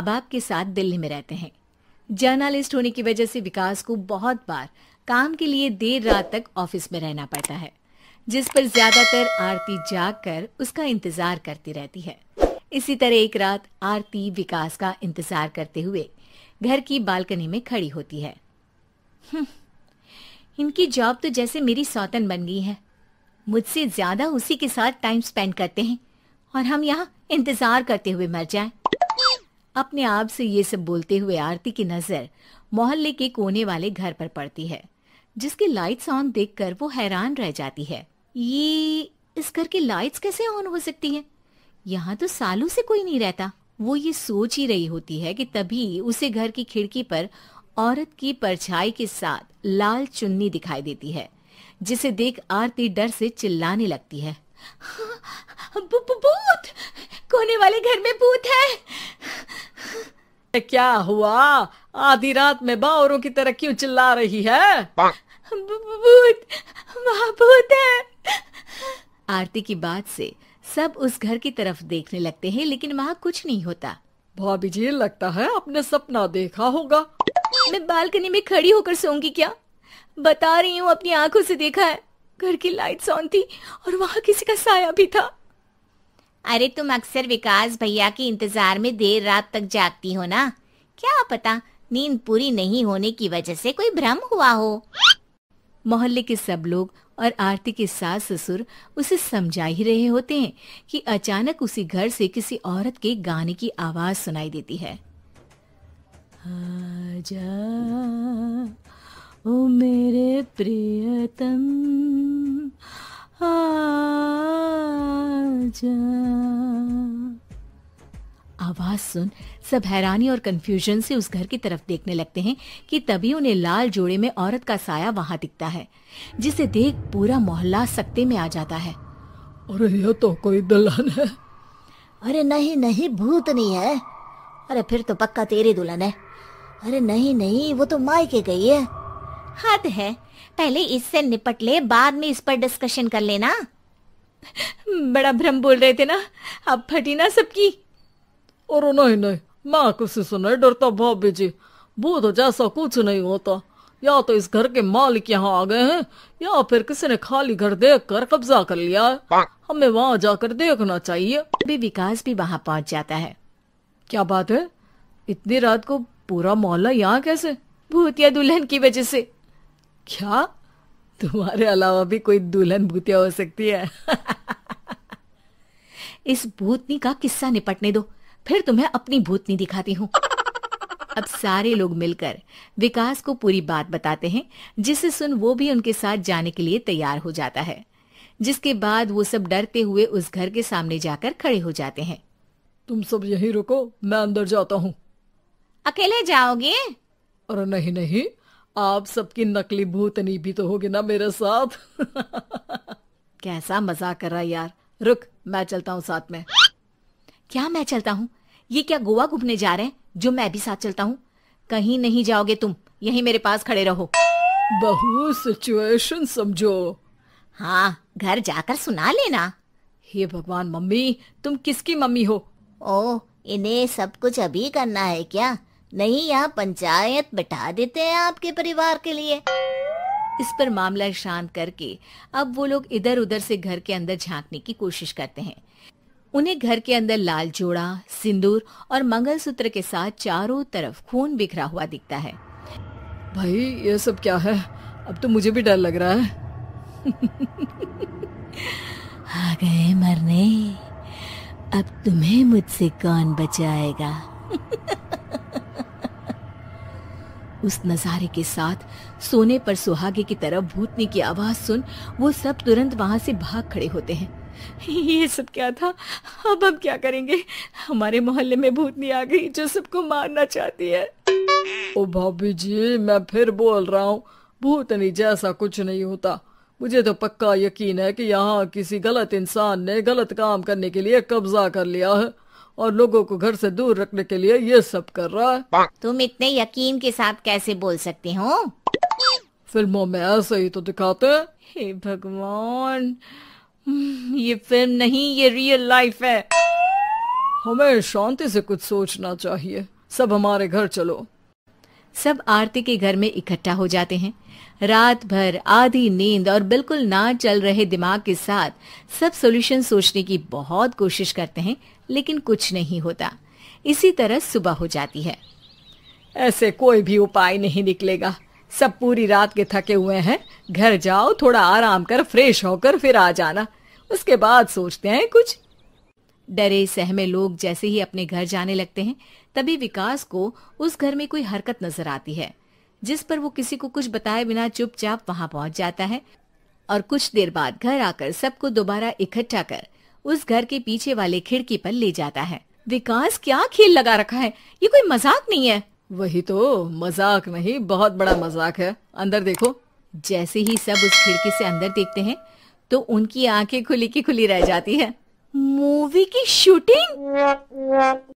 अब आपके साथ दिल्ली में रहते हैं जर्नलिस्ट होने की वजह से विकास को बहुत बार काम के लिए देर रात तक ऑफिस में रहना पड़ता है जिस पर ज्यादातर आरती जाग कर उसका इंतजार करती रहती है इसी तरह एक रात आरती विकास का इंतजार करते हुए घर की बालकनी में खड़ी होती है हम्म, इनकी जॉब तो जैसे मेरी सौतन बन गई है मुझसे ज्यादा उसी के साथ टाइम स्पेंड करते हैं और हम यहाँ इंतजार करते हुए मर जाएं। अपने आप से ये सब बोलते हुए आरती की नजर मोहल्ले के कोने वाले घर पर पड़ती है जिसकी लाइट्स ऑन देखकर वो हैरान रह जाती है ये इस घर की लाइट्स कैसे ऑन हो सकती है यहाँ तो सालों से कोई नहीं रहता वो ये सोच ही रही होती है कि तभी उसे घर की खिड़की पर औरत की परछाई के साथ लाल चुन्नी दिखाई देती है जिसे देख आरती डर से चिल्लाने लगती है भूत कोने वाले घर में भूत है क्या हुआ आधी रात में बावरों की तरह क्यों चिल्ला रही है भूत भूत है आरती की बात से सब उस घर की तरफ देखने लगते हैं लेकिन वहाँ कुछ नहीं होता भाभी जी लगता है आपने सपना देखा होगा मैं बालकनी में खड़ी होकर सोऊंगी क्या बता रही हूँ अपनी आंखों से देखा है घर की लाइट्स ऑन थी और वहाँ किसी का साया भी था अरे तुम अक्सर विकास भैया के इंतजार में देर रात तक जागती हो ना क्या पता नींद पूरी नहीं होने की वजह से कोई भ्रम हुआ हो मोहल्ले के सब लोग और आरती के सास ससुर उसे समझा ही रहे होते हैं कि अचानक उसी घर से किसी औरत के गाने की आवाज सुनाई देती है आजा ओ मेरे प्रियतम आ आवाज सुन सब हैरानी और कंफ्यूजन से उस घर की तरफ देखने लगते हैं कि तभी उन्हें लाल जोड़े में औरत का साया वहां दिखता है जिसे देख पूरा मोहल्ला सकते में आ जाता है अरे यह तो कोई दुल्हन है अरे नहीं नहीं भूत नहीं है अरे फिर तो पक्का तेरी दुल्हन है अरे नहीं नहीं वो तो मायके गई है हाथ है पहले इससे निपट ले बाद में इस पर डिस्कशन कर लेना बड़ा भ्रम बोल रहे थे ना अब फटी ना सबकी और नहीं नहीं मैं किसी से नहीं डरता भाभी जी भूत जैसा कुछ नहीं होता या तो इस घर के मालिक यहाँ आ गए हैं या फिर किसी ने खाली घर देख कर कब्जा कर लिया है हमें वहाँ जाकर देखना चाहिए अभी विकास भी वहाँ पहुँच जाता है क्या बात है इतनी रात को पूरा मोहल्ला यहाँ कैसे भूतिया दुल्हन की वजह से क्या तुम्हारे अलावा भी कोई दुल्हन भूतिया हो सकती है इस भूतनी का किस्सा निपटने दो फिर तुम्हें अपनी भूतनी दिखाती हूँ अब सारे लोग मिलकर विकास को पूरी बात बताते हैं जिसे सुन वो भी उनके साथ जाने के लिए तैयार हो जाता है जिसके बाद वो सब डरते हुए उस घर के सामने जाकर खड़े हो जाते हैं तुम सब यहीं रुको मैं अंदर जाता हूँ अकेले जाओगे अरे नहीं नहीं आप सबकी नकली भूतनी भी तो होगी ना मेरे साथ कैसा मजाक कर रहा है यार रुक मैं चलता हूँ साथ में क्या मैं चलता हूँ ये क्या गोवा घूमने जा रहे हैं जो मैं भी साथ चलता हूँ कहीं नहीं जाओगे तुम यहीं मेरे पास खड़े रहो बहु सिचुएशन समझो हाँ घर जाकर सुना लेना हे भगवान मम्मी तुम किसकी मम्मी हो ओ इन्हें सब कुछ अभी करना है क्या नहीं यहाँ पंचायत बैठा देते हैं आपके परिवार के लिए इस पर मामला शांत करके अब वो लोग इधर उधर से घर के अंदर झांकने की कोशिश करते हैं उन्हें घर के अंदर लाल जोड़ा सिंदूर और मंगलसूत्र के साथ चारों तरफ खून बिखरा हुआ दिखता है भाई ये सब क्या है अब तो मुझे भी डर लग रहा है आ गए मरने अब तुम्हें मुझसे कौन बचाएगा उस नजारे के साथ सोने पर सुहागे की तरफ भूतनी की आवाज सुन वो सब तुरंत वहां से भाग खड़े होते हैं ये सब क्या था अब अब क्या करेंगे हमारे मोहल्ले में भूतनी आ गई जो सबको मारना चाहती है ओ भाभी जी मैं फिर बोल रहा हूँ भूतनी जैसा कुछ नहीं होता मुझे तो पक्का यकीन है कि यहाँ किसी गलत इंसान ने गलत काम करने के लिए कब्जा कर लिया है और लोगों को घर से दूर रखने के लिए ये सब कर रहा है तुम इतने यकीन के साथ कैसे बोल सकते हो फिल्मों में ऐसे ही तो दिखाते हैं हे भगवान ये फिल्म नहीं ये रियल लाइफ है हमें शांति से कुछ सोचना चाहिए सब हमारे घर चलो सब आरती के घर में इकट्ठा हो जाते हैं रात भर आधी नींद और बिल्कुल ना चल रहे दिमाग के साथ सब सॉल्यूशन सोचने की बहुत कोशिश करते हैं लेकिन कुछ नहीं होता इसी तरह सुबह हो जाती है ऐसे कोई भी उपाय नहीं निकलेगा सब पूरी रात के थके हुए हैं घर जाओ थोड़ा आराम कर फ्रेश होकर फिर आ जाना उसके बाद सोचते हैं कुछ डरे सहमे लोग जैसे ही अपने घर जाने लगते हैं तभी विकास को उस घर में कोई हरकत नजर आती है जिस पर वो किसी को कुछ बताए बिना चुपचाप वहां पहुंच जाता है और कुछ देर बाद घर आकर सबको दोबारा इकट्ठा कर उस घर के पीछे वाले खिड़की पर ले जाता है विकास क्या खेल लगा रखा है ये कोई मजाक नहीं है वही तो मजाक नहीं बहुत बड़ा मजाक है अंदर देखो जैसे ही सब उस खिड़की से अंदर देखते हैं तो उनकी आंखें खुली की खुली रह जाती है मूवी की शूटिंग